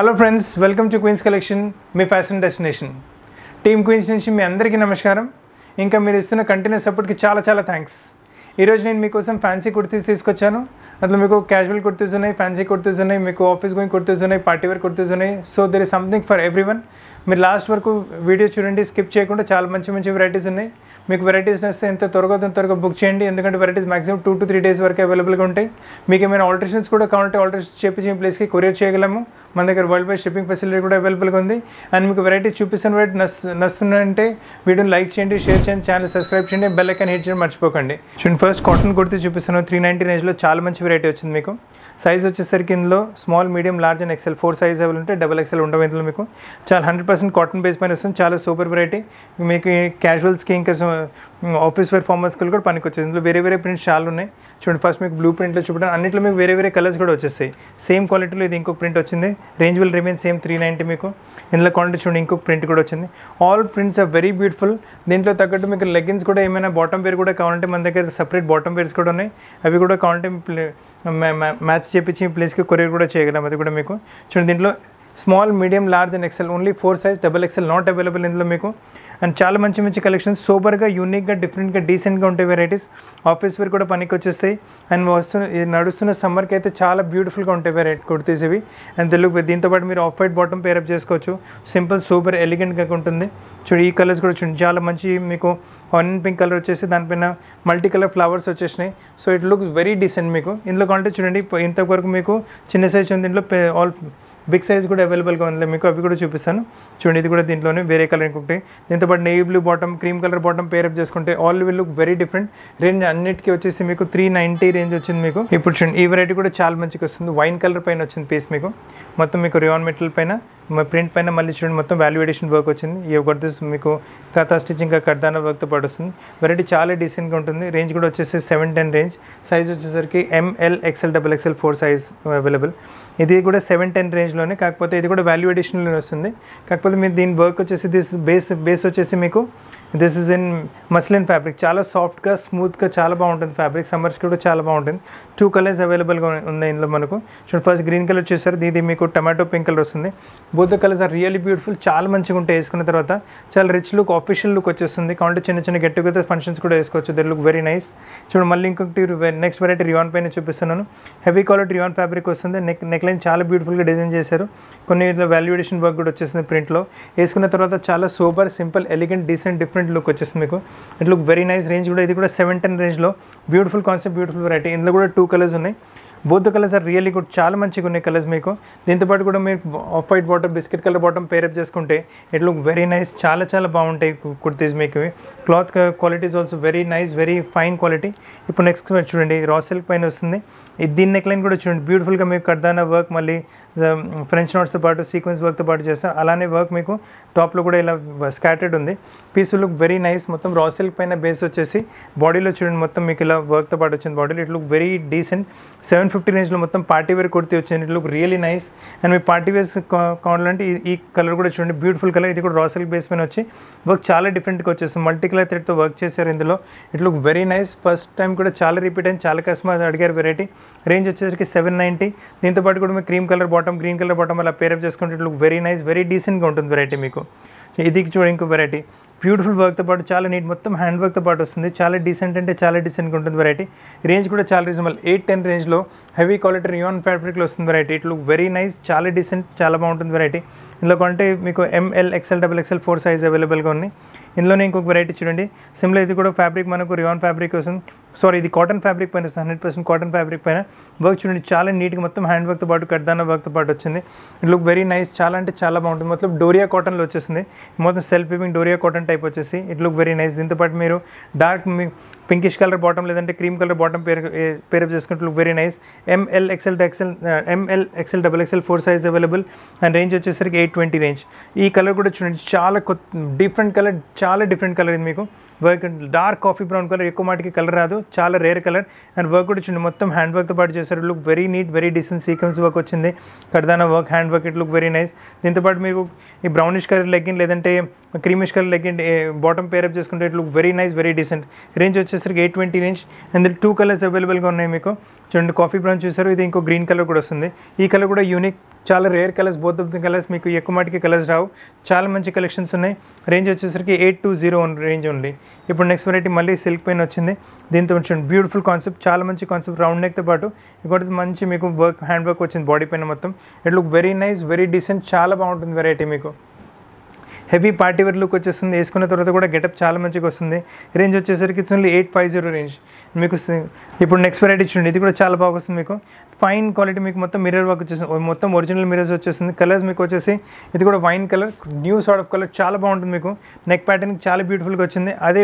hello friends welcome to Queens collection మీ fashion destination team Queens నుంచి మీ అందరికీ నమస్కారం ఇంకా మీరు ఇస్తున్న కంటిన్యూస్ సపోర్ట్కి చాలా చాలా థ్యాంక్స్ ఈరోజు నేను మీకోసం ఫ్యాన్సీ కుర్తీస్ తీసుకొచ్చాను అందులో మీకు క్యాజువల్ కుర్తీస్ ఉన్నాయి ఫ్యాన్సీ కుర్తీస్ ఉన్నాయి మీకు ఆఫీస్ గోయింగ్ కుర్తీస్ ఉన్నాయి పార్టీ వేర్ కుర్తీస్ ఉన్నాయి so there is something for everyone మీరు లాస్ట్ వరకు వీడియో చూడండి స్కిప్ చేయకుండా చాలా మంచి మంచి వెరైటీస్ ఉన్నాయి మీకు వెరైటీస్ నచ్చితే ఎంత త్వరగా త్వరగా బుక్ చేయండి ఎందుకంటే varieties maximum two to three days వరకు అవైలబుల్గా ఉంటాయి మీకు ఏమైనా ఆల్టరేషన్స్ కూడా కావాలంటే ఆల్టరేషన్స్ చేపించే ప్లేస్కి కొరియర్ చేయగలము మన దగ్గర వరల్డ్ వైడ్ షిప్పింగ్ ఫెసిలిటీ కూడా అవైలబుల్గా ఉంది అండ్ మీకు వెరైటీస్ చూపిస్తున్న నస్తు నస్తుందంటే వీడియోని లైక్ చేయండి షేర్ చేయండి ఛానల్ సబ్స్క్రైబ్ చేయండి బెల్ ఐకన్ హిట్ చేయండి మర్చిపోకండి చూడండి ఫస్ట్ కాటన్ కుర్తి చూపిస్తున్నాను త్రీ నైంటీ రేంజ్లో చాలా మంచి వెరైటీ వచ్చింది మీకు సైజ్ వచ్చేసరికి ఇందులో small medium large and XL four size available ఉంటే డబల్ ఎక్సెల్ ఉండవు ఇందులో మీకు చాలా హండ్రెడ్ పర్సెంట్ కాటన్ బేస్ పైన వస్తుంది చాలా సూపర్ వెరైటీ మీకు క్యాజువల్ ఇంకా కోసం ఆఫీస్ వేర్ ఫార్మల్స్కి కూడా పనికి వచ్చేసి ఇందులో వేరే వేరే ప్రింట్స్ చాలా ఉన్నాయి చూడండి ఫస్ట్ మీకు బ్లూ ప్రింట్లో చూపడం అన్నింటిలో మీకు వేరే వేరే కలర్స్ కూడా వచ్చేస్తాయి సేమ్ క్వాలిటీలో ఇది ఇంకొక ప్రింట్ వచ్చింది range will remain same three ninety మీకు ఇందులో క్వాలిటీ చూడండి ఇంకొక ప్రింట్ కూడా వచ్చింది all prints are very beautiful దీంట్లో తగ్గట్టు మీకు లెగ్గిన్స్ కూడా ఏమైనా బాటమ్ వేర్ కూడా కావాలంటే మన దగ్గర సపరేట్ బాటమ్ వేర్స్ కూడా ఉన్నాయి అవి కూడా కావాలంటే మ్యాచ్ చేపించి ప్లేస్కి కొరియర్ కూడా చేయగలం అది కూడా మీకు చూడండి దీంట్లో small medium large and XL only four size double XL not available ఇందులో మీకు అండ్ చాలా మంచి మంచి కలెక్షన్స్ సూపర్గా యూనిక్గా డిఫరెంట్గా డీసెంట్గా ఉంటాయి వెరైటీస్ ఆఫీస్ వేర్ కూడా పనికి వచ్చేస్తాయి అండ్ వస్తున్న నడుస్తున్న సమ్మర్కి అయితే చాలా బ్యూటిఫుల్గా ఉంటాయి వెరైటీ కుర్తీస్ ఇవి అండ్ తెలుగు దీంతోపాటు మీరు ఆఫ్ వైట్ బాటమ్ పేరప్ చేసుకోవచ్చు సింపుల్ సూపర్ ఎలిగెంట్గా ఉంటుంది చూడు ఈ కలర్స్ కూడా చూడండి చాలా మంచి మీకు ఆనియన్ పింక్ కలర్ వచ్చేసి దానిపైన మల్టీ కలర్ ఫ్లవర్స్ వచ్చేసినాయి so it looks very decent మీకు ఇందులో కాంటే చూడండి ఇంతవరకు మీకు చిన్న సైజ్ ఉంది ఇంట్లో ఆల్ బిగ్ సైజ్ కూడా అవైలబుల్గా ఉంది మీకు అవి కూడా చూపిస్తాను చూడండి ఇది కూడా దీంట్లోనే వేరే కలర్ ఇంకొకటి దీంతోపాటు navy blue bottom cream colour bottom pair up చేసుకుంటే all will look very different range అన్నిటికీ వచ్చేసి మీకు త్రీ నైంటీ రేంజ్ వచ్చింది మీకు ఇప్పుడు చూడండి ఈ వెరైటీ కూడా చాలా మంచిగా వస్తుంది వైన్ కలర్ పైన వచ్చింది పీస్ మీకు మొత్తం మీకు రియాన్ మెటల్ పైన ప్రింట్ పైన మళ్ళీ చూడండి మొత్తం వాల్యుయేషన్ వర్క్ వచ్చింది ఈ గట్ దిస్ మీకు కథా స్టిచ్చింగ్ ఇంకా కర్దాన వర్క్తో పాటు వస్తుంది వెరైటీ చాలా డీసెంట్గా ఉంటుంది రేంజ్ కూడా వచ్చేసి సెవెన్ టెన్ రేంజ్ సైజ్ వచ్చేసరికి M L XL double XL four size available ఇది కూడా సెవెన్ టెన్ రేంజ్లోనే కాకపోతే ఇది కూడా వాల్యుయేషన్లోనే వస్తుంది కాకపోతే మీరు దీని వర్క్ వచ్చేసి దిస్ బేస్ బేస్ వచ్చేసి మీకు this is in muslin fabric చాలా సాఫ్ట్గా స్మూత్గా చాలా బాగుంటుంది ఫ్యాబ్రిక్ సమ్మర్స్ కూడా చాలా బాగుంటుంది టూ కలర్స్ అవైలబుల్గా ఉన్నాయి ఇందులో మనకు చూడండి ఫస్ట్ గ్రీన్ కలర్ చూసారు దీనికి మీకు టమాటో పింక్ కలర్ వస్తుంది both colours are really beautiful చాలా మంచిగా ఉంటాయి వేసుకున్న తర్వాత చాలా రిచ్ లుక్ ఆఫీషియల్ లుక్ వచ్చేస్తుంది కాబట్టి చిన్న చిన్న గెట్ టుగెదర్ ఫంక్షన్స్ కూడా వేసుకోవచ్చు దట్ లుక్ వెరీ నైస్ చూడండి మళ్ళీ ఇంకొకటి నెక్స్ట్ వెరైటీ రియాన్ పైన చూపిస్తున్నాను హెవీ కాలర్ రియాన్ ఫ్యాబ్రిక్ వస్తుంది నెక్ నెక్ లైన్ చాలా బ్యూటిఫుల్గా డిజైన్ చేశారు కొన్ని వాల్యుడేషన్ వర్క్ కూడా వచ్చేసింది ప్రింట్లో వేసుకున్న తర్వాత చాలా super simple elegant decent different look వచ్చేసింది మీకు it look very nice range కూడా ఇది కూడా సెవెన్ టెన్ రేంజ్లో బ్యూటిఫుల్ కాన్సెప్ట్ బ్యూటిఫుల్ వెరైటీ ఇందులో కూడా టూ కలర్స్ ఉన్నాయి both colours are really good చాలా మంచిగా ఉన్నాయి కలర్స్ మీకు దీంతోపాటు కూడా మీరు off white bottom biscuit colour bottom pair up చేసుకుంటే ఇట్ లుక్ వెరీ నైస్ చాలా చాలా బాగుంటాయి కుర్తీస్ మీకు cloth qualities also very nice very fine quality ఇప్పుడు నెక్స్ట్ చూడండి రా సిల్క్ పైన వస్తుంది దీని నెక్ లైన్ కూడా చూడండి బ్యూటిఫుల్గా మీకు కర్దానా వర్క్ మళ్ళీ ఫ్రెంచ్ um, నోట్స్తో పాటు సీక్వెన్స్ వర్క్తో పాటు చేస్తాం అలానే వర్క్ మీకు టాప్లో కూడా ఇలా స్కాటర్డ్ ఉంది పీస్ లుక్ వెరీ నైస్ మొత్తం రా సిల్క్ పైన బేస్ వచ్చేసి బాడీలో చూడండి మొత్తం మీకు ఇలా వర్క్తో పాటు వచ్చింది బాడీలో it look very decent seven fifty రేంజ్లో మొత్తం పార్టీ వేర్ కుర్తి వచ్చింది లుక్ రియలీ నైస్ అండ్ మీ పార్టీ వేర్స్ కావాలంటే ఈ కలర్ కూడా చూడండి బ్యూటిఫుల్ కలర్ ఇది కూడా రాసల్ బేస్ పైన వచ్చి వర్క్ చాలా డిఫరెంట్గా వచ్చేస్తుంది మల్టీ కలర్ థ్రెడ్తో వర్క్ చేశారు ఇందులో it look very nice first time కూడా చాలా రిపీట్ అయింది చాలా కస్టమర్స్ అడిగారు వెరైటీ రేంజ్ వచ్చేసరికి సెవెన్ నైంటీ దీంతో పాటు కూడా మీకు cream colour bottom green colour bottom అలా పేరప్ చేసుకుంటే it look very nice very డీసెంట్గా ఉంటుంది వెరైటీ మీకు ఇది చూడ ఇంకో వెరైటీ బ్యూటిఫుల్ వర్క్తో పాటు చాలా నీట్ మొత్తం హ్యాండ్ వర్క్తో పాటు వస్తుంది చాలా డీసెంట్ అంటే చాలా డీసెంట్గా ఉంటుంది వెరైటీ రేంజ్ కూడా చాలా రీజనబుల్ ఎయిట్ టెన్ రేంజ్లో హెవీ క్వాలిటీ రియాన్ ఫ్యాబ్రిక్లో వస్తుంది వెరైటీ ఇట్లు వెరీ నైస్ చాలా డీసెంట్ చాలా బాగుంటుంది వెరైటీ ఇందులో కొంటే మీకు M L XL double XL four size అవైలబుల్గా ఉంది ఇందులోనే ఇంకొక వెరైటీ చూడండి సిమ్లో ఇది కూడా ఫ్యాబ్రిక్ మనకు రియాన్ ఫ్యాబ్రిక్ వస్తుంది సారీ ఇది కాటన్ ఫ్యాబ్రిక్ పైన వస్తుంది హండ్రెడ్ పర్సెంట్ కాటన్ ఫ్యాబ్రిక్ పైన వర్క్ చూడండి చాలా నీట్గా మొత్తం హ్యాండ్ వర్క్తో పాటు కడ్దాన వర్క్తో పాటు వచ్చింది ఇట్ లుక్ వెరీ నైస్ చాలా అంటే చాలా బాగుంటుంది మొత్తం డోరియా కాటన్లో వచ్చేసింది మొత్తం self weaving doria cotton type వచ్చేసి ఇట్ లుక్ వెరీ నైస్ దీంతో పాటు మీరు డార్క్ పింకిష్ కలర్ బాటమ్ లేదంటే cream colour bottom pair pair up చేసుకుంటే look very nice M L XL XL M L XL double XL four size available and range వచ్చేసరికి eight twenty range ఈ colour కూడా చూడండి చాలా కొత్త డిఫరెంట్ కలర్ చాలా డిఫరెంట్ కలర్ ఇది మీకు work dark coffee brown colour ఎక్కువ మాటికి కలర్ రాదు చాలా రేర్ కలర్ అండ్ వర్క్ కూడా చూడండి మొత్తం హ్యాండ్ వర్క్తో పాటు చేశారు look very neat very decent sequence work వచ్చింది కడదాన work hand work it look very nice దీంతోపాటు మీకు ఈ బ్రౌనిష్ కలర్ లెగ్గిన్ లేదంటే creamish colour leg and bottom pair up చేసుకుంటే it look very nice very decent range వచ్చేసరికి ఎయిట్ ట్వంటీ రేంజ్ అందులో two colours అవైలబుల్గా ఉన్నాయి మీకు చూడండి కాఫీ బ్రౌన్ చూసారు ఇది ఇంకో గ్రీన్ కలర్ కూడా వస్తుంది ఈ కలర్ కూడా యూనిక్ చాలా rare colours both of the colours మీకు ఎక్కువ మాటికి కలర్స్ రావు చాలా మంచి కలెక్షన్స్ ఉన్నాయి రేంజ్ వచ్చేసరికి eight two zero range only ఇప్పుడు నెక్స్ట్ వెరైటీ మళ్ళీ సిల్క్ పెయిన్ వచ్చింది దీంతో చూడండి బ్యూటిఫుల్ కాన్సెప్ట్ చాలా మంచి కాన్సెప్ట్ రౌండ్ నెక్తో పాటు ఇంకోటి మంచి మీకు వర్క్ హ్యాండ్ వర్క్ వచ్చింది బాడీ పైన మొత్తం it look very nice very decent చాలా బాగుంటుంది వెరైటీ మీకు హెవీ పార్టీ వేర్ లుక్ వచ్చేస్తుంది వేసుకున్న తర్వాత కూడా గెటప్ చాలా మంచిగా వస్తుంది రేంజ్ వచ్చేసరికి only eight five zero range మీకు ఇప్పుడు నెక్స్ట్ వెరైటీ చూడండి ఇది కూడా చాలా బాగా వస్తుంది మీకు ఫైన్ క్వాలిటీ మీకు మొత్తం మిర్రర్ వర్క్ వచ్చేస్తుంది మొత్తం ఒరిజినల్ మిర్రర్స్ వచ్చేస్తుంది కలర్స్ మీకు వచ్చేసి ఇది కూడా wine colour new sort of colour చాలా బాగుంటుంది మీకు నెక్ ప్యాటర్న్ చాలా బ్యూటిఫుల్గా వచ్చింది అదే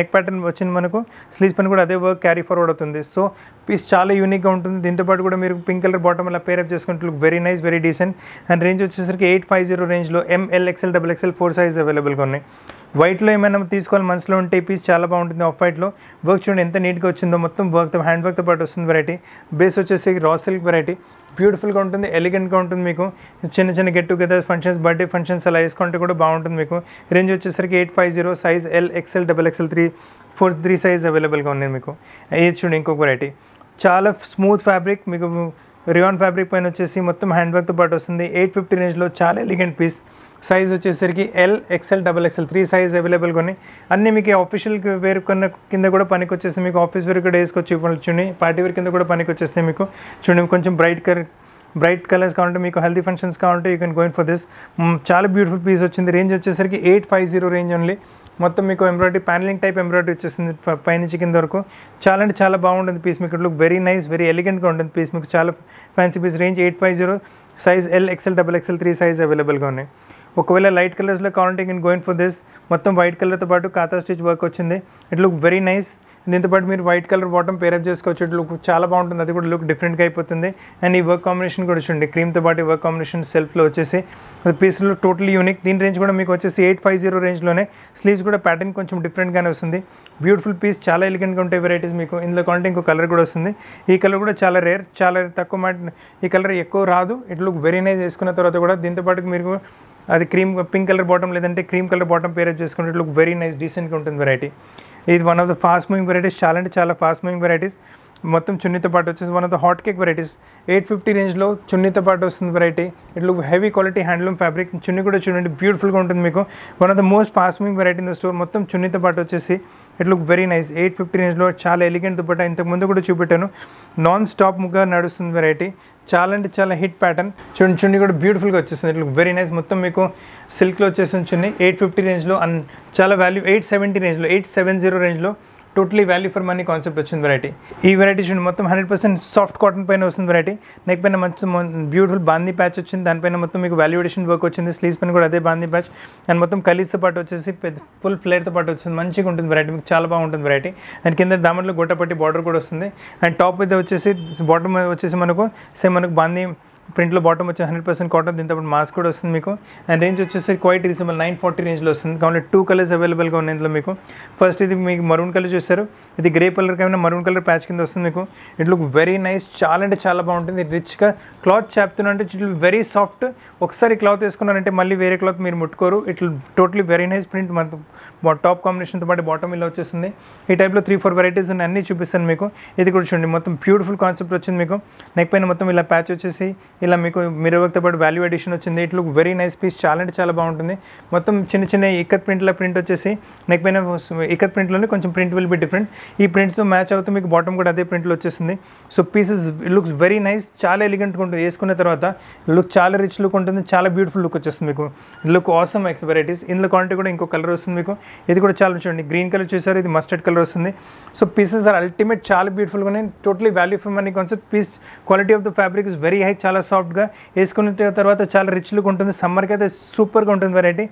నెక్ ప్యాటర్న్ వచ్చింది మనకు స్లీవ్స్ పని కూడా అదే వర్క్ క్యారీ ఫార్వర్డ్ అవుతుంది సో పీస్ చాలా యూనిక్గా ఉంటుంది దీంతోపాటు కూడా మీరు పింక్ కలర్ బాటమ్ అలా పేరప్ చేసుకుంటే very nice very decent and range వచ్చేసరికి ఎయిట్ ఫైవ్ జీరో రేంజ్లో M L XL double XL four size అవైలబుల్గా ఉన్నాయి వైట్లో ఏమైనా తీసుకోవాలి మనసులో ఉంటే పీస్ చాలా బాగుంటుంది ఆఫ్ వైట్లో వర్క్ చూడండి ఎంత నీట్గా వచ్చిందో మొత్తం వర్క్తో హ్యాండ్ వర్క్తో పాటు వస్తుంది వెరైటీ బేస్ వచ్చేసి రా సిల్క్ వెరైటీ బ్యూటిఫుల్గా ఉంటుంది ఎలిగెంట్గా ఉంటుంది మీకు చిన్న చిన్న get together functions birthday functions అలా వేసుకుంటే కూడా బాగుంటుంది మీకు రేంజ్ వచ్చేసరికి eight five zero size L XL double XL three four three size అవైలబుల్గా ఉంది మీకు ఏ చూడండి ఇంకొక వెరైటీ చాలా స్మూత్ ఫ్యాబ్రిక్ మీకు రియాన్ ఫ్యాబ్రిక్ పైన వచ్చేసి మొత్తం హ్యాండ్ వర్క్తో పాటు వస్తుంది ఎయిట్ ఫిఫ్టీ రేంజ్లో చాలా ఎలిగెంట్ పీస్ సైజ్ వచ్చేసరికి L XL double XL three size అవైలబుల్గా ఉన్నాయి అన్నీ మీకు ఆఫీషియల్ వేరు కింద కూడా పనికి వచ్చేస్తే మీకు ఆఫీస్ వేరు కూడా వేసుకొచ్చి చూడండి పార్టీ వేరు కింద కూడా పనికి వచ్చేస్తే మీకు చూడండి కొంచెం బ్రైట్ కలర్ బ్రైట్ కలర్స్ కావాలంటే మీకు హెల్తీ ఫంక్షన్స్ కావాలంటే you can going for this చాలా బ్యూటిఫుల్ పీస్ వచ్చింది రేంజ్ వచ్చేసరికి eight five zero range only మొత్తం మీకు ఎంబ్రాయిడరీ ప్యానలింగ్ టైప్ ఎంబ్రాయిడరీ వచ్చేసింది పైనుంచి కింద వరకు చాలా అంటే చాలా బాగుంటుంది పీస్ మీకు లుక్ వెరీ నైస్ వెరీ ఎలిగెంట్గా ఉంటుంది పీస్ మీకు చాలా fancy piece range eight five zero size L XL double XL three size అవైలబుల్గా ఉన్నాయి ఒకవేళ లైట్ కలర్స్లో కావాలంటే కెన్ గోయిన్ ఫర్ దిస్ మొత్తం వైట్ కలర్తో పాటు ఖాతా స్టిచ్ వర్క్ వచ్చింది ఇట్ లుక్ వెరీ నైస్ దీంతోపాటు మీరు వైట్ కలర్ బాటమ్ పేరప్ చేసుకోవచ్చు లుక్ చాలా బాగుంటుంది అది కూడా లుక్ డిఫరెంట్గా అయిపోతుంది అండ్ ఈ వర్క్ కాంబినేషన్ కూడా చూడండి క్రీమ్తో పాటు వర్క్ కాంబినేషన్ సెల్ఫ్లో వచ్చేసి అది పీస్లో టోటల్ యూనిక్ దీని రేంజ్ కూడా మీకు వచ్చేసి ఎయిట్ ఫైవ్ జీరో రేంజ్లోనే స్లీవ్స్ కూడా ప్యాటర్న్ కొంచెం డిఫరెంట్గానే వస్తుంది బ్యూటిఫుల్ పీస్ చాలా ఎలిగెంట్గా ఉంటాయి వెరైటీస్ మీకు ఇందులో కాంటే ఇంకో కలర్ కూడా వస్తుంది ఈ కలర్ కూడా చాలా రేర్ చాలా తక్కువ మాట ఈ కలర్ ఎక్కువ రాదు ఇట్ లుక్ వెరీ నైస్ వేసుకున్న తర్వాత కూడా దీంతోపాటు మీరు అది క్రీమ్ పింక్ కలర్ బాటమ్ లేదంటే క్రీమ్ కలర్ బాటమ్ పేరప్ చేసుకుంటే లుక్ వెరీ నైస్ డీసెంట్గా ఉంటుంది వెరైటీ ఇది one of the fast moving moving varieties చాలా అంటే చాలా ఫాస్ట్ మూవింగ్ వెరైటీస్ మొత్తం చున్నీతో పాటు వచ్చేసి one of the hot cake varieties eight fifty రేంజ్లో చున్నీతో పాటు వస్తుంది వెరైటీ ఇట్లా heavy quality handloom fabric chunni కూడా చూడండి బ్యూటిఫుల్గా ఉంటుంది మీకు one of the most fast moving variety in the store మొత్తం చున్నీతో పాటు వచ్చేసి it look very nice eight fifty రేంజ్లో చాలా ఎలిగెంట్ దుపట్టా ముందు కూడా చూపెట్టాను నాన్ స్టాప్ ముగ్గా నడుస్తుంది వెరైటీ చాలా అంటే చాలా హిట్ ప్యాటర్న్ చూడండి చున్నీ కూడా బ్యూటిఫుల్గా వచ్చేసింది ఇట్ లుక్ వెరీ నైస్ మొత్తం మీకు సిల్క్లో వచ్చేసిన చున్నీ ఎయిట్ ఫిఫ్టీ రేంజ్లో అండ్ చాలా వాల్యూ ఎయిట్ సెవెంటీ రేంజ్లో ఎయిట్ సెవెన్ జీరో రేంజ్లో totally value for money concept వచ్చింది వెరైటీ ఈ వెరైటీ చూడండి మొత్తం హండ్రెడ్ పర్సెంట్ సాఫ్ట్ కాటన్ పైన వస్తుంది వెరైటీ నెక్ పైన మంచి బ్యూటిఫుల్ బాందీ ప్యాచ్ వచ్చింది దానిపైన మొత్తం మీకు వాల్యుయేషన్ వర్క్ వచ్చింది స్లీవ్స్ పైన కూడా అదే బాందీ ప్యాచ్ అండ్ మొత్తం కలీస్తో పాటు వచ్చేసి పెద్ద ఫుల్ ఫ్లేర్తో పాటు వస్తుంది మంచిగా ఉంటుంది వెరైటీ మీకు చాలా బాగుంటుంది వెరైటీ అండ్ కింద దామట్లో గొట్టపట్టి బార్డర్ కూడా వస్తుంది అండ్ టాప్ మీద వచ్చేసి బాటమ్ వచ్చేసి మనకు సేమ్ మనకు బాందీ ప్రింట్లో బాటమ్ వచ్చి హండ్రెడ్ పర్సెంట్ కాటన్ దీంతో మాస్క్ కూడా వస్తుంది మీకు అండ్ రేంజ్ వచ్చేసరికి క్వైట్ రీజనబుల్ నైన్ ఫార్టీ రేంజ్లో వస్తుంది కాబట్టి టూ కలర్స్ అవైలబుల్గా ఉన్నాయి ఇందులో మీకు ఫస్ట్ ఇది మీకు మరూన్ కలర్ చూస్తారు ఇది గ్రే కలర్ కైనా మరూన్ కలర్ ప్యాచ్ కింద వస్తుంది మీకు ఇట్ లుక్ వెరీ నైస్ చాలా అంటే చాలా బాగుంటుంది రిచ్గా క్లాత్ చేపుతున్నా అంటే ఇట్ వెరీ సాఫ్ట్ ఒకసారి క్లాత్ వేసుకున్నారంటే మళ్ళీ వేరే క్లాత్ మీరు ముట్టుకోరు it totally very nice print మన టాప్ కాంబినేషన్తో పాటు బాటమ్ ఇలా వచ్చేసింది ఈ టైప్లో త్రీ ఫోర్ వెరైటీస్ ఉన్నాయి అన్నీ చూపిస్తాను మీకు ఇది కూడా చూడండి మొత్తం బ్యూటిఫుల్ కాన్సెప్ట్ వచ్చింది మీకు నెక్ పైన మొత్తం ఇలా ప్యాచ్ వచ్చేసి ఇలా మీకు మిర్రవర్క్తో పాటు వాల్యూ ఎడిషన్ వచ్చింది ఇట్లు వెరీ నైస్ పీస్ చాలా అంటే చాలా బాగుంటుంది మొత్తం చిన్న చిన్న ఇక్కత్ ప్రింట్ల ప్రింట్ వచ్చేసి నెక్ పైన ఇక్కత్ ప్రింట్లోనే కొంచెం ప్రింట్ విల్ బి డిఫరెంట్ ఈ ప్రింట్తో మ్యాచ్ అవుతూ మీకు బాటమ్ కూడా అదే ప్రింట్లో వచ్చేసింది so pieces looks very nice చాలా ఎలిగెంట్గా ఉంటుంది వేసుకున్న తర్వాత లుక్ చాలా రిచ్ లుక్ ఉంటుంది చాలా బ్యూటిఫుల్ లుక్ వచ్చేస్తుంది మీకు లుక్ ఆసమ్ వెరైటీస్ ఇందులో క్వాలిటీ కూడా ఇంకో కలర్ వస్తుంది మీకు ఇది కూడా చాలా చూడండి గ్రీన్ కలర్ చూసారు ఇది మస్టర్డ్ కలర్ వస్తుంది సో పీసెస్ ఆర్ అల్టిమేట్ చాలా బ్యూటిఫుల్గా ఉన్నాయి totally value for money concept piece quality of the fabric is very high చాలా సాఫ్ట్గా వేసుకున్న తర్వాత చాలా రిచ్లుగా ఉంటుంది సమ్మర్కి అయితే సూపర్గా ఉంటుంది variety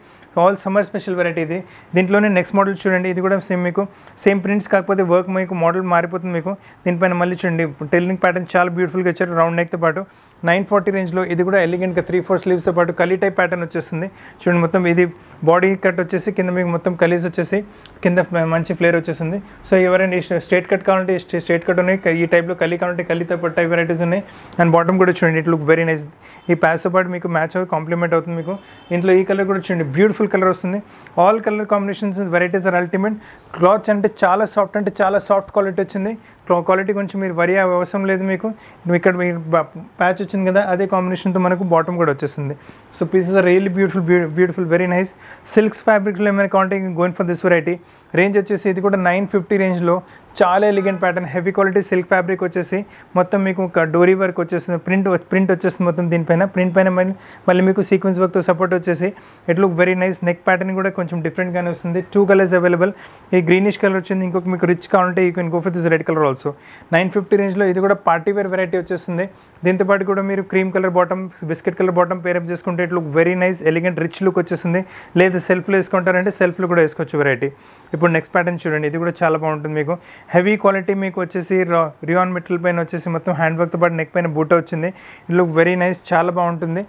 all summer special variety ఇది దీంట్లోనే నెక్స్ట్ మోడల్ చూడండి ఇది కూడా సేమ్ మీకు సేమ్ ప్రింట్స్ కాకపోతే వర్క్ మీకు మోడల్ మారిపోతుంది మీకు దీనిపైన మళ్ళీ చూడండి టెల్లింగ్ ప్యాటర్న్ చాలా బ్యూటిఫుల్గా వచ్చారు రౌండ్ నెక్తో పాటు నైన్ ఫార్టీ రేంజ్లో ఇది కూడా ఎలిగెంట్గా త్రీ ఫోర్ స్లీవ్స్తో పాటు కలీ టైప్ ప్యాటర్న్ వచ్చేస్తుంది చూడండి మొత్తం ఇది బాడీ కట్ వచ్చేసి కింద మీకు మొత్తం కలీస్ వచ్చేసి కింద మంచి ఫ్లేర్ వచ్చేసింది సో ఎవరైనా స్ట్రేట్ కట్ కావాలంటే స్ట్రేట్ కట్ ఉన్నాయి ఈ టైప్లో కలీ కావాలంటే కలీతో పాటు టైప్ వెరైటీస్ ఉన్నాయి అండ్ బాటమ్ కూడా చూడండి ఇట్లు వెరీ నైస్ ఈ ప్యాస్తో పాటు మీకు మ్యాచ్ అవుతుంది కాంప్లిమెంట్ అవుతుంది మీకు ఇంట్లో ఈ కలర్ కూడా వచ్చింది బ్యూటిఫుల్ కలర్ వస్తుంది all colour combinations varieties are ultimate cloth అంటే చాలా సాఫ్ట్ అంటే చాలా సాఫ్ట్ క్వాలిటీ వచ్చింది క్వాలిటీ గురించి మీరు వరి అవసరం లేదు మీకు ఇక్కడ మీ ప్యాచ్ వచ్చింది కదా అదే కాంబినేషన్తో మనకు బాటమ్ కూడా వచ్చేసింది so pieces are really beautiful beautiful very nice silks ఫ్యాబ్రిక్లో ఏమైనా contact going for this variety range వచ్చేసి ఇది కూడా నైన్ ఫిఫ్టీ రేంజ్లో చాలా elegant pattern heavy quality silk fabric వచ్చేసి మొత్తం మీకు ఒక డోరీ వర్క్ వచ్చేస్తుంది ప్రింట్ ప్రింట్ వచ్చేస్తుంది మొత్తం దీనిపైన ప్రింట్ పైన మళ్ళీ మళ్ళీ మీకు సీక్వెన్స్ వర్క్తో సపోర్ట్ వచ్చేసి it look very nice neck pattern కూడా కొంచెం డిఫరెంట్గానే వస్తుంది టూ కలర్స్ అవైలబుల్ ఈ గ్రీనిష్ కలర్ వచ్చింది ఇంకొక మీకు రిచ్ కావాలంటే ఈ can go for this red colour also also nine fifty రేంజ్లో ఇది కూడా పార్టీ వేర్ వెరైటీ వచ్చేస్తుంది దీంతోపాటు కూడా మీరు cream colour bottom biscuit colour bottom pair up చేసుకుంటే ఇట్లు look very nice elegant rich look వచ్చేసింది లేదా సెల్ఫ్లో వేసుకుంటారంటే సెల్ఫ్లో కూడా వేసుకోవచ్చు వెరైటీ ఇప్పుడు నెక్స్ట్ ప్యాటర్న్ చూడండి ఇది కూడా చాలా బాగుంటుంది మీకు హెవీ క్వాలిటీ మీకు వచ్చేసి రియాన్ మెటల్ పైన వచ్చేసి మొత్తం హ్యాండ్ వర్క్తో పాటు నెక్ పైన బూట వచ్చింది ఇట్లు లుక్ వెరీ నైస్ చాలా బాగుంటుంది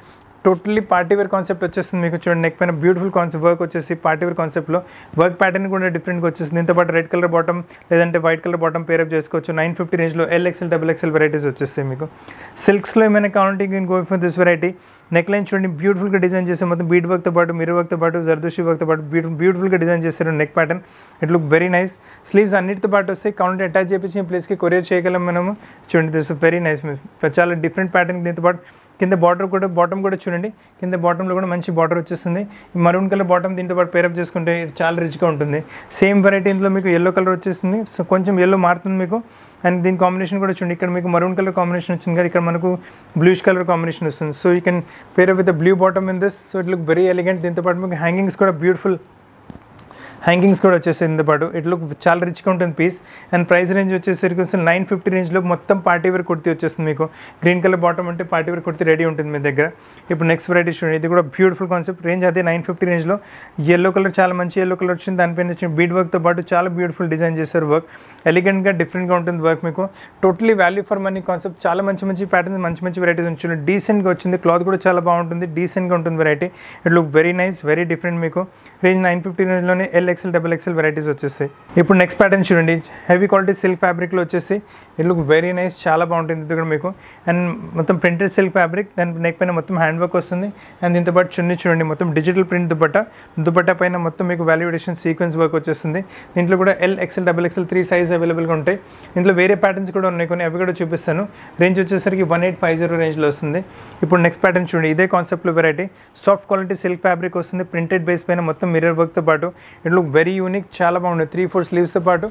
టోటలీ పార్టీ కాన్సెప్ట్ వచ్చేస్తుంది మీకు చూడండి నెక్ పైన బ్యూటిఫుల్ కాన్సెప్ట్ వర్క్ వచ్చేసి పార్టీవేర్ కాన్సెప్ట్లో వర్క్ ప్యాటర్న్ కూడా డిఫరెంట్గా వచ్చేసింది దీంతోపాటు రెడ్ కలర్ బాటమ్ లేదంటే వైట్ కలర్ బాటమ్ పేరప్ చేసుకోవచ్చు నైన్ ఫిఫ్టీ రేంజ్లో ఎల్ఎక్సెల్ డబుల్ ఎక్సెల్ వెరైటీస్ వచ్చేస్తాయి మీకు సిల్క్స్లో ఏమైనా counting in go for this variety neck line చూడండి బ్యూటిఫుల్గా డిజైన్ చేసే మొత్తం బీట్ వర్క్తో పాటు మీరు వర్క్తో పాటు జర్దోషి వర్క్తో పాటు బ్యూటిఫుల్ బ్యూటిఫుల్గా డిజైన్ చేశారు neck pattern it look very nice sleeves అన్నిటితో పాటు వస్తే కౌంటర్ అటాచ్ చేయించి ప్లేస్కి కొరియర్ చేయగలం మనము చూడండి దిస్ వెరీ నైస్ చాలా డిఫరెంట్ ప్యాటర్న్ దీంతో పాటు కింద బార్డర్ కూడా బాటమ్ కూడా చూడండి కింద బాటంలో కూడా మంచి బార్డర్ వచ్చేస్తుంది మరూన్ కలర్ బాటమ్ దీంతో పాటు పేరప్ చేసుకుంటే చాలా రిచ్గా ఉంటుంది సేమ్ వెరైటీ ఇందులో మీకు ఎల్లో కలర్ వచ్చేస్తుంది సో కొంచెం ఎల్లో మారుతుంది మీకు అండ్ దీని కాంబినేషన్ కూడా చూడండి ఇక్కడ మీకు మరూన్ కలర్ కాంబినేషన్ వచ్చింది కానీ ఇక్కడ మనకు బ్లూష్ కలర్ కాంబినేషన్ వస్తుంది so you can pair up with blue bottom in this so it look very elegant దీంతో పాటు మీకు హ్యాంగింగ్స్ కూడా బ్యూటిఫుల్ హ్యాంగింగ్స్ కూడా వచ్చేసాయి ఇంత పాటు ఇట్ లుక్ చాలా రిచ్గా ఉంటుంది పీస్ అండ్ ప్రైస్ రేంజ్ వచ్చేసరికి వస్తుంది నైన్ ఫిఫ్టీ రేంజ్లో మొత్తం పార్టీ వేర్ కుర్తి వచ్చేస్తుంది మీకు గ్రీన్ కలర్ బాటమ్ అంటే పార్టీ వేర్ కుర్తి రెడీ ఉంటుంది మీ దగ్గర ఇప్పుడు నెక్స్ట్ వెరైటీ చూడండి ఇది కూడా బ్యూటిఫుల్ కాన్సెప్ట్ రేంజ్ అదే నైన్ ఫిఫ్టీ రేంజ్లో ఎల్లో కలర్ చాలా మంచి ఎల్లో కలర్ వచ్చింది దానిపైన వచ్చిన బీడ్ వర్క్తో పాటు చాలా బ్యూటిఫుల్ డిజైన్ చేశారు వర్క్ ఎలిగెంట్గా డిఫరెంట్గా ఉంటుంది వర్క్ మీకు totally value for money concept చాలా మంచి మంచి ప్యాటర్న్స్ మంచి మంచి వెరైటీస్ ఉంచున్నాయి డీసెంట్గా వచ్చింది క్లాత్ కూడా చాలా బాగుంటుంది డీసెంట్గా ఉంటుంది variety it look very nice very different మీకు రేంజ్ నైన్ ఫిఫ్టీ రేంజ్లోనే L L XL double XL varieties వచ్చేస్తాయి ఇప్పుడు నెక్స్ట్ ప్యాటర్న్ చూడండి హెవీ క్వాలిటీ సిల్క్ ఫ్యాబ్రిక్లో వచ్చేసి ఇట్ లుక్ వెరీ నైస్ చాలా బాగుంటుంది ఇది కూడా మీకు అండ్ మొత్తం ప్రింటెడ్ సిల్క్ ఫ్యాబ్రిక్ దాని నెక్ పైన మొత్తం హ్యాండ్ వర్క్ వస్తుంది అండ్ దీంతో పాటు చున్ని చూడండి మొత్తం డిజిటల్ ప్రింట్ దుపట్ట దుపట్ట పైన మొత్తం మీకు వాల్యుడేషన్ సీక్వెన్స్ వర్క్ వచ్చేస్తుంది దీంట్లో కూడా L XL double XL three size అవైలబుల్గా ఉంటాయి దీంట్లో వేరే ప్యాటర్న్స్ కూడా ఉన్నాయి కొన్ని అవి కూడా చూపిస్తాను రేంజ్ వచ్చేసరికి వన్ ఎయిట్ ఫైవ్ జీరో రేంజ్లో వస్తుంది ఇప్పుడు నెక్స్ట్ ప్యాటర్న్ చూడండి ఇదే కాన్సెప్ట్లో variety soft quality silk fabric వస్తుంది ప్రింటెడ్ బేస్ పైన మొత్తం మిర్రర్ వర్క్తో పాటు ఇట్ లుక్ వెరీ యూనిక్ చాలా బాగుంది త్రీ ఫోర్ స్లీవ్స్తో పాటు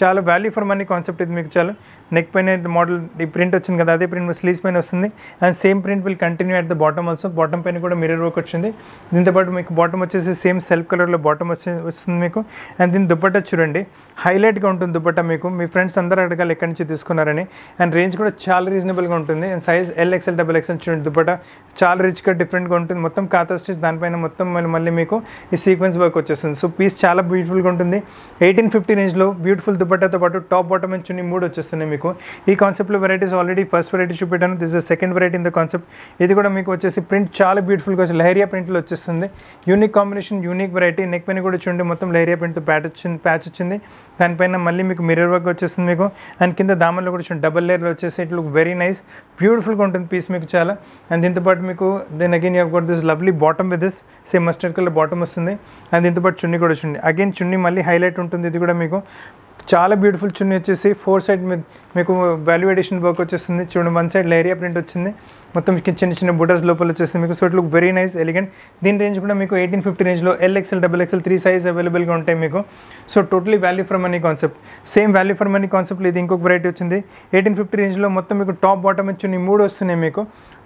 చాలా వాల్యూ ఫర్ మనీ కాన్సెప్ట్ ఇది మీకు చాలా నెక్ పైన మోడల్ ఈ ప్రింట్ వచ్చింది కదా అదే ప్రింట్ స్లీవ్స్ పైన వస్తుంది and same print will continue at the bottom also bottom పైన కూడా మిర్రర్ వర్క్ వచ్చింది దీంతోపాటు మీకు బాటమ్ వచ్చేసి సేమ్ సెల్ఫ్ కలర్లో బాటమ్ వచ్చి వస్తుంది మీకు అండ్ దీని దుప్పట్ట చూడండి హైలైట్గా ఉంటుంది దుప్పట్ట మీకు మీ ఫ్రెండ్స్ అందరూ అడగాలి ఎక్కడి నుంచి తీసుకున్నారని అండ్ రేంజ్ కూడా చాలా రీజనబుల్గా ఉంటుంది and size L XL double XL చూడండి దుప్పట్టా చాలా రిచ్గా డిఫరెంట్గా ఉంటుంది మొత్తం ఖాతా స్టిచ్ దానిపైన మొత్తం మళ్ళీ మీకు ఈ సీక్వెన్స్ వర్క్ వచ్చేస్తుంది సో పీస్ చాలా బ్యూటిఫుల్గా ఉంటుంది ఎయిటీన్ ఫిఫ్టీ రేంజ్లో బ్యూటిఫుల్ దుప్పట్టాతో పాటు టాప్ బాటమ్ నుంచి మూడు వచ్చేస్తున్నాయి మీకు మీకు ఈ కాన్సెప్ట్లో వెరైటీస్ ఆల్రెడీ ఫస్ట్ వెరైటీ చూపెట్టాను this is second variety in the concept ఇది కూడా మీకు వచ్చేసి ప్రింట్ చాలా బ్యూటిఫుల్గా వచ్చి లహరియా ప్రింట్లో వచ్చేస్తుంది unique combination unique variety neck పైన కూడా చూడండి మొత్తం లహరియా ప్రింట్తో ప్యాట్ వచ్చింది ప్యాచ్ వచ్చింది దానిపైన మళ్ళీ మీకు మిర్రర్ వర్క్ వచ్చేస్తుంది మీకు అండ్ కింద దామన్లో కూడా చూడండి డబల్ లేయర్లో వచ్చేసి ఇట్ లుక్ వెరీ నైస్ బ్యూటిఫుల్గా ఉంటుంది పీస్ మీకు చాలా అండ్ దీంతోపాటు మీకు then again you got this lovely bottom with this same mustard colour bottom వస్తుంది అండ్ దీంతోపాటు చున్నీ కూడా చూడండి అగైన్ చున్నీ మళ్ళీ హైలైట్ ఉంటుంది ఇది కూడా మీకు చాలా బ్యూటిఫుల్ చున్నీ వచ్చేసి ఫోర్ సైడ్ మీకు వాల్యూ ఎడిషన్ వర్క్ వచ్చేస్తుంది చూడండి వన్ సైడ్ లేరియా ప్రింట్ వచ్చింది మొత్తం చిన్న చిన్న బుటర్స్ లోపల వచ్చేసింది మీకు so it look very nice elegant దీని రేంజ్ కూడా మీకు ఎయిటీన్ ఫిఫ్టీ రేంజ్లో L XL double XL three size అవైలబుల్గా ఉంటాయి మీకు so totally value for money concept same value for money కాన్సెప్ట్లో ఇది ఇంకొక వెరైటీ వచ్చింది ఎయిటీన్ ఫిఫ్టీ రేంజ్లో మొత్తం మీకు టాప్ బాటమ్ వచ్చి మూడు వస్తున్నాయి మీకు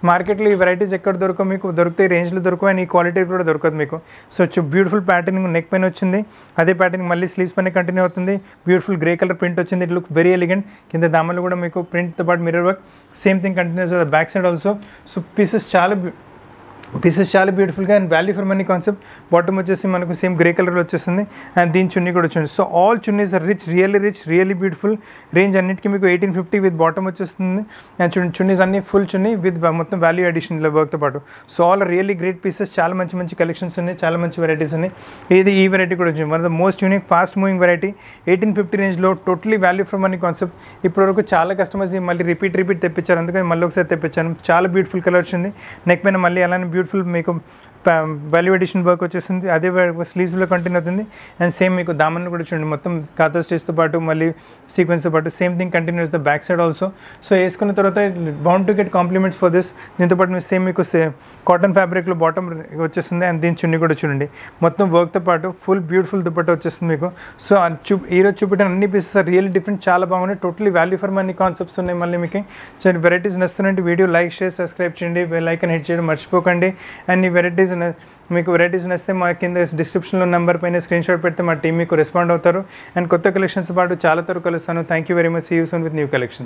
మార్కెట్లో ఈ వెరైటీస్ ఎక్కడ దొరకవు మీకు దొరికితే రేంజ్లో దొరకవు అండ్ ఈ క్వాలిటీ కూడా దొరకదు మీకు సో వచ్చి బ్యూటిఫుల్ ప్యాటర్నింగ్ నెక్ పైన వచ్చింది అదే ప్యాటర్నింగ్ మళ్ళీ స్లీవ్స్ పైన కంటిన్యూ అవుతుంది బ్యూటిఫుల్ గ్రే కలర్ ప్రింట్ వచ్చింది ఇట్ లుక్ వెరీ ఎలిగెంట్ కింద దామలు కూడా మీకు ప్రింట్తో పాటు mirror work same thing continues back side also so pieces చాలా పీసెస్ చాలా బ్యూటిఫుల్గా and value for money concept bottom వచ్చేసి మనకు సేమ్ గ్రే కలర్లో వచ్చేస్తుంది అండ్ దీని చున్నీ కూడా వచ్చింది so all chunnis are rich really rich really beautiful range అన్నిటికీ మీకు ఎయిటీన్ ఫిఫ్టీ విత్ బాటమ్ వచ్చేస్తుంది అండ్ చున్నీ చున్నీస్ అన్ని ఫుల్ చున్నీ విత్ మొత్తం వాల్యూ అడిషన్ వర్క్తో పాటు so all really great pieces చాలా మంచి మంచి కలెక్షన్స్ ఉన్నాయి చాలా మంచి వెరైటీస్ ఉన్నాయి ఇది ఈ వెరైటీ కూడా వచ్చింది one of the most unique fast moving variety eighteen fifty రేంజ్లో totally value for money concept ఇప్పటివరకు చాలా కస్టమర్స్ మళ్ళీ రిపీట్ రిపీట్ తెప్పించారు అందుకని మళ్ళీ ఒకసారి తెప్పించాను చాలా బ్యూటిఫుల్ కలర్ వచ్చింది నెక్ పైన మళ్ళీ అలానే బ్యూటిఫుల్ బ్యూటిఫుల్ మీకు వాల్యూ ఎడిషన్ వర్క్ వచ్చేసింది అదే స్లీవ్స్లో కంటిన్యూ అవుతుంది అండ్ సేమ్ మీకు దామన్ కూడా చూడండి మొత్తం ఖాతా స్టేజ్తో పాటు మళ్ళీ సీక్వెన్స్తో పాటు same thing continues the back side also so వేసుకున్న తర్వాత bound to get compliments for this దీంతోపాటు మీ సేమ్ మీకు కాటన్ ఫ్యాబ్రిక్లో బాటమ్ వచ్చేసింది అండ్ దీని చున్నీ కూడా చూడండి మొత్తం వర్క్తో పాటు ఫుల్ బ్యూటిఫుల్ దుపట్టా వచ్చేస్తుంది మీకు సో చూ ఈరోజు చూపెట్టిన అన్ని పీసెస్ రియల్ డిఫరెంట్ చాలా బాగున్నాయి totally value for money concepts ఉన్నాయి మళ్ళీ మీకు సో వెరైటీస్ నచ్చుతున్నట్టు వీడియో లైక్ షేర్ సబ్స్క్రైబ్ చేయండి లైక్ అని హిట్ చేయడం మర్చిపోకండి ఉంటాయి అండ్ ఈ వెరైటీస్ మీకు వెరైటీస్ నచ్చితే మా కింద డిస్క్రిప్షన్లో నెంబర్ పైన స్క్రీన్ షాట్ పెడితే మా టీం మీకు రెస్పాండ్ అవుతారు అండ్ కొత్త కలెక్షన్స్ పాటు చాలా త్వరగా కలుస్తాను thank you very much see you soon with new collection